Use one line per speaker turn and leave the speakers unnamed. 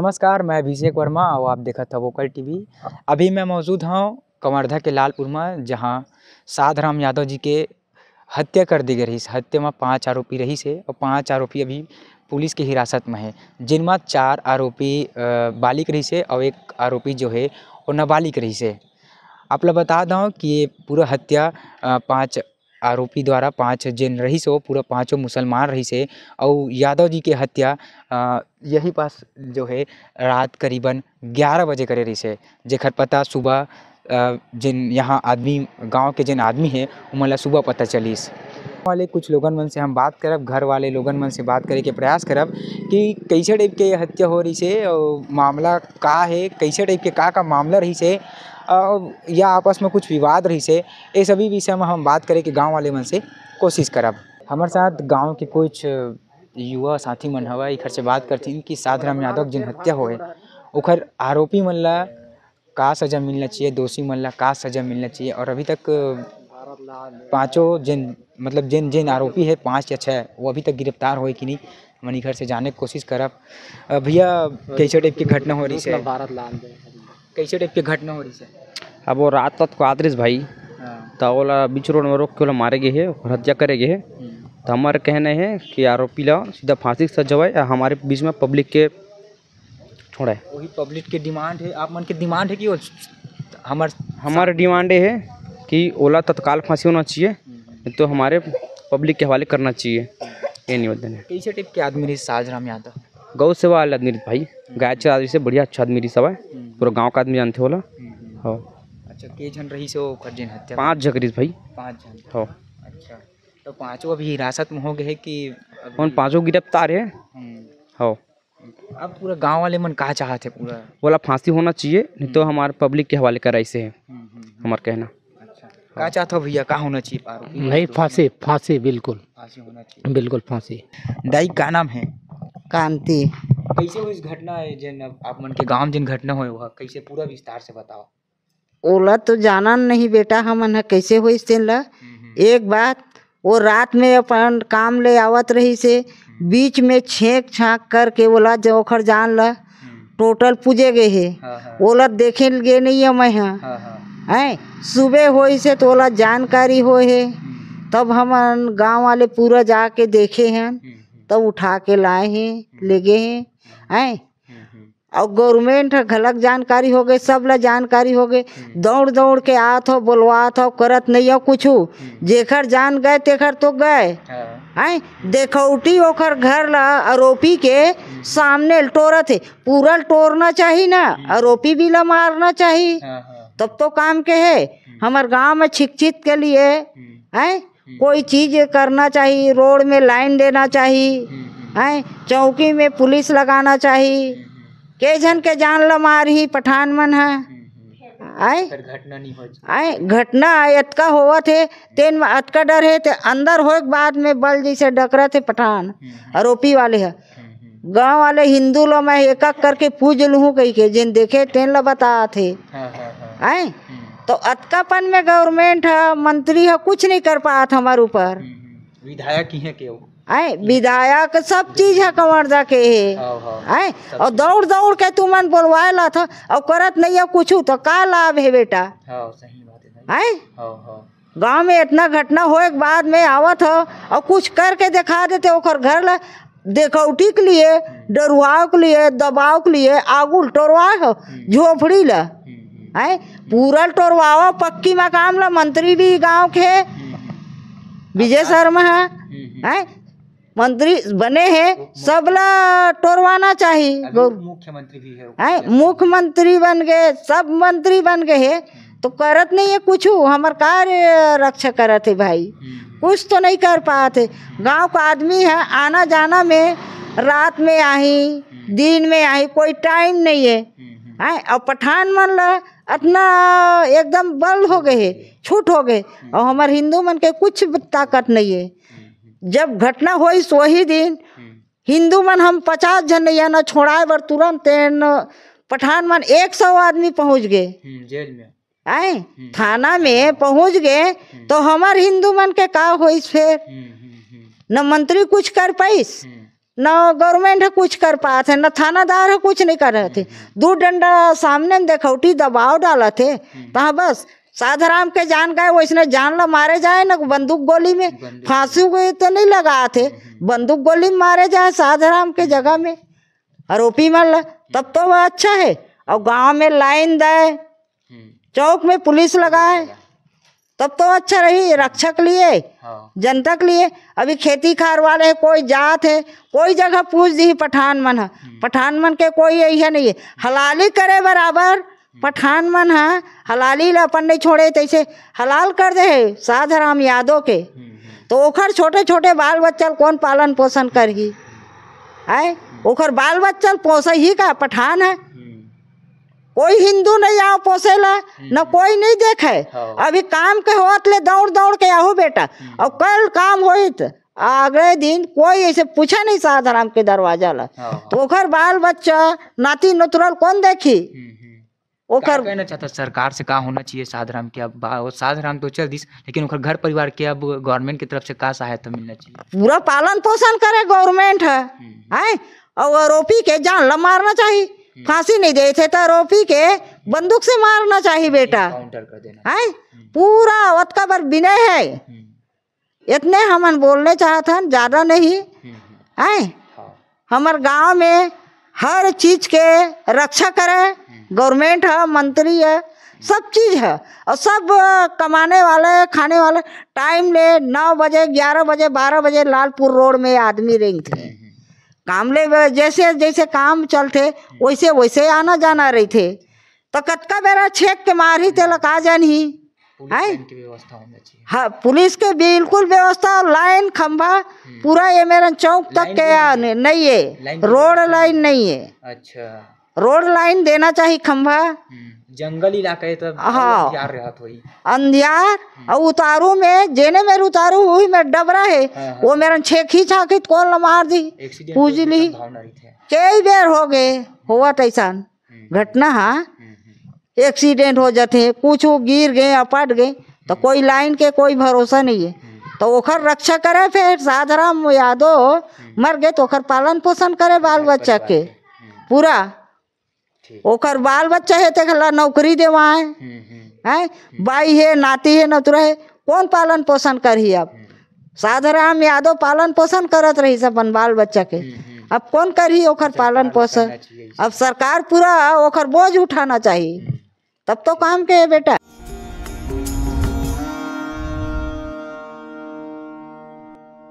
नमस्कार मैं अभिषेक वर्मा और आप देखत था वोकल टीवी अभी मैं मौजूद हूँ कमरधा के लालपुर में जहाँ साधराम यादव जी के हत्या कर दी गई रही हत्या में पांच आरोपी रही से और पांच आरोपी अभी पुलिस की हिरासत में है जिनमें चार आरोपी बालिक रही से और एक आरोपी जो है वो नाबालिग रही से आप लोग बता दूँ कि ये पूरा हत्या पाँच आरोपी द्वारा पांच रही से वो पूरा पाँचों मुसलमान रही से और यादव जी के हत्या यही पास जो है रात करीबन ग्यारह बजे करे रही से जेखर पता सुबह जिन यहाँ आदमी गांव के जिन आदमी है उमन ला सुबह पता चलिस वाले कुछ लोगन मन से हम बात करब घर वाले लोगन मन से बात करे के प्रयास करब कि कैसे टाइप के हत्या हो रही से और मामला का है कैसे टाइप के का का मामला रही से या आपस में कुछ विवाद रही से ये सभी विषय में हम बात करे के गाँव वाले मन से कोशिश करब हमारे साथ गाँव के कुछ युवा साथी मन हवा इखर से बात करती कि साधराम यादव जिन हत्या होए आरोपी मन ला का सज़ा मिलना चाहिए दोषी मन ला का सज़ा मिलना चाहिए और अभी तक पाँचों जिन मतलब जिन जिन आरोपी है पाँच या छः वो अभी तक गिरफ्तार हुए कि नहीं मनी घर से जाने की कोशिश करब भैया कैसे टाइप की घटना हो रही है भारत लाल कैसे टाइप की घटना हो रही है अब वो रात तक को आदरिस भाई हाँ। तो ओला बीच रोड में रोक के ओला मारे गए है और हत्या करे गए है हम्म। तो हमारे कहना है कि आरोपी ला सीधा फांसी के साथ जवाए हमारे बीच में पब्लिक के छोड़ा है वही पब्लिक के डिमांड है आप मन के डिमांड है कि हमारे हमारे डिमांड है कि ओला तत्काल फांसी होना चाहिए हम्म। तो हमारे पब्लिक के हवाले करना चाहिए ये निवेदन है कैसे टाइप के आदमी रही साजराम यादव गौ सेवा वाले आदमी भाई गाय आदमी से बढ़िया अच्छा आदमी रही सब है पूरा गांव का आदमी जानते होला हो हम्म, हम्म। हाँ। अच्छा के जन रही से ओकर जन हत्या पांच जगरीस भाई पांच जन हो हाँ। अच्छा तो पांचों अभी हिरासत में हो गए कि कौन हाँ, पांचों गिरफ्तार है हो हम्म। अब पूरा गांव वाले मन कहा चाहते पूरा बोला फांसी होना चाहिए नहीं तो हमारे पब्लिक के हवाले कर ऐसे है हमारा कहना अच्छा। कहा चाहते हो भैया कहा होना चाहिए नहीं फांसी फांसी बिल्कुल फांसी होना चाहिए बिल्कुल
फांसी दाई का नाम है कांति
कैसे हुई घटना है जिन आप मन के गांव जिन घटना हुई वह कैसे पूरा विस्तार से बताओ
ओला तो जाना नहीं बेटा हमन ह कैसे होइस तेन ला एक बात वो रात में अपन काम ले आवत रही से हम्म। बीच में छेक छाक करके ओला जो जान ला हम्म। टोटल पूजे गए है हाँ, हाँ। ओला देखे गए नहीं है मैं हाँ, हैं सुबह हो से तो ओला जानकारी हो है हम्म। तब हम गांव वाले पूरा जाके देखे हैं तब उठा के लाए हैं ले गए हैं हैं और गवर्नमेंट घलक जानकारी हो गई सब ला जानकारी हो गई हम्म। दौड़ दौड़ के आत हो बोलवात हो करत नहीं हो कुछ हम्म। जेखर जान गए तेखर तो गए हाँ। हैं देखौटी ओखर घर ला आरोपी के हम्म। सामने टोरा थे पूरा टोरना चाहिए ना आरोपी भी ला मारना चाहिए हाँ, हाँ। तब तो काम के है हमार गांव में शिक्षित के लिए हैं कोई चीज करना चाहिए रोड में लाइन देना चाहिए है चौकी में पुलिस लगाना चाहिए के जन के जान ल मार ही पठान मन है आए घटना नहीं आए घटना आए अटका होवत थे तेन में अटका डर है ते अंदर हो बाद में बल जैसे डकरत थे पठान आरोपी वाले है गांव वाले हिंदू लो मैं एक एक करके पूज लूँ कही के जिन देखे तेन ला बता थे आए तो अटकापन में गवर्नमेंट है मंत्री है कुछ नहीं कर था हमारे ऊपर हम्म, हम्म।
विधायक ही है क्यों
आए विधायक सब चीज है कंवर दा के है हाँ, हाँ। आए और दौड़ दौड़ के मन बोलवाए ला था और करत नहीं है कुछ तो का लाभ है बेटा हाँ, आए गांव में इतना घटना होए के बाद में आवत हो और कुछ करके दिखा देते ओकर घर ला देखौटी के लिए हम्म। डरुआव के लिए दबाव के लिए आगू टोरवा हो हम्म। झोपड़ी ला हम्म, आए पूरा टोरवाओ पक्की मकान ला मंत्री भी गांव के विजय शर्मा है आए मंत्री बने हैं सबला टोरवाना चाहिए तो मुख्यमंत्री भी है मुख्यमंत्री बन गए सब मंत्री बन गए है हम्म। तो करत नहीं है कुछ हमार कार्य रक्षा करत है भाई हम्म। कुछ तो नहीं कर पाते गांव का आदमी है आना जाना में रात में आही हम्म। दिन में आही कोई टाइम नहीं है आए और पठान मन ला इतना एकदम बल हो गए छूट हो गए और हमारे हिंदू मन के कुछ ताकत नहीं है जब घटना हुई सो ही दिन हम्म। हिंदू मन हम पचास जन नैया न छोड़ाए बर तुरंत पठान मन एक सौ आदमी पहुंच गए
हम्म, जेल में
आए हम्म। थाना में पहुंच गए तो हमार हिंदू मन के का हो फिर न मंत्री कुछ कर पाईस न गवर्नमेंट है कुछ कर पाते न थानादार है कुछ नहीं कर रहे थे दो डंडा सामने में देखौटी दबाव डाला थे तो बस साधाराम के जान गए वो इसने जान लो मारे जाए ना बंदूक गोली में फांसी को तो नहीं लगा थे हम्म। बंदूक गोली में मारे जाए साधाराम के जगह में आरोपी मल तब तो वह अच्छा है और गांव में लाइन दे हम्म। चौक में पुलिस लगाए तब तो अच्छा रही रक्षक लिए हाँ। जनता के लिए अभी खेती खार वाले है कोई जात है कोई जगह पूछ दी पठान मन हम्म। पठान मन के कोई यही है नहीं हलाली करे बराबर हम्म। पठान मन है हलाली ला अपन नहीं छोड़े तैसे तो हलाल कर दे है साध राम यादव के हम्म, हम्म। तो ओखर छोटे छोटे बाल बच्चा कौन पालन पोषण करही आए ओखर बाल बच्चा पोसे ही का पठान है कोई हिंदू नहीं आओ पोसे ला न कोई नहीं देखे हाँ। अभी काम के होत ले दौड़ दौड़ के आहो बेटा और कल काम हो अगले दिन कोई ऐसे पूछा नहीं साधाराम के दरवाजा ला हाँ, हाँ। तो ओखर बाल बच्चा नाती नतुरल कौन देखी
ओकर कहना चाहता सरकार से का होना चाहिए साधराम के अब साधराम तो चल दिस लेकिन ओकर घर परिवार के अब गवर्नमेंट की तरफ से का सहायता मिलना चाहिए
पूरा पालन पोषण करे गवर्नमेंट है हैं हम्म। और आरोपी के जान ला मारना चाहिए फांसी हम्म। नहीं देते तो आरोपी के बंदूक से मारना चाहिए बेटा
आए
हम्म। पूरा वतका पर विनय है इतने हमन बोलने चाहते ज़्यादा नहीं आए हाँ। हमारे गांव में हर चीज के रक्षा करें गवर्नमेंट है मंत्री है सब चीज़ है और सब कमाने वाले खाने वाले टाइम ले नौ बजे ग्यारह बजे बारह बजे लालपुर रोड में आदमी रेंग थे हम्म, हम्म। काम ले जैसे जैसे काम चलते वैसे वैसे आना जाना रही थे तो कतका बेरा छेक के मार ही तेल का जान ही है हाँ पुलिस के बिल्कुल व्यवस्था लाइन खंभा हम्म। पूरा ये मेरा चौक तक के नहीं है रोड लाइन नहीं है अच्छा रोड लाइन देना चाहिए खंभा हम्म,
जंगल इलाका है तो हाँ
अंधियार और हम्म। उतारू में जेने में उतारू हुई में डबरा है हाँ, हाँ। वो मेरा छे खींचा छाकी कौन मार दी पूछ ली तो कई बेर हो गए हुआ तैसा तो हम्म। घटना हाँ एक्सीडेंट हो जाते हैं कुछ वो गिर गए अपट गए तो कोई लाइन के कोई भरोसा नहीं है तो ओखर रक्षा करे फिर साधराम यादव मर गए तो ओखर पालन पोषण करे बाल बच्चा के पूरा ओकर बाल बच्चा है तेल तो नौकरी देवाए हम्म, हम्म। हैं बाई है नाती है नतुरा है कौन पालन पोषण करी अब हम्म। साधाराम यादव पालन पोषण करत रही अपन बाल बच्चा के अब कौन करी ओखर अच्छा, पालन पोषण अब सरकार पूरा ओखर बोझ उठाना चाहिए तब तो काम के बेटा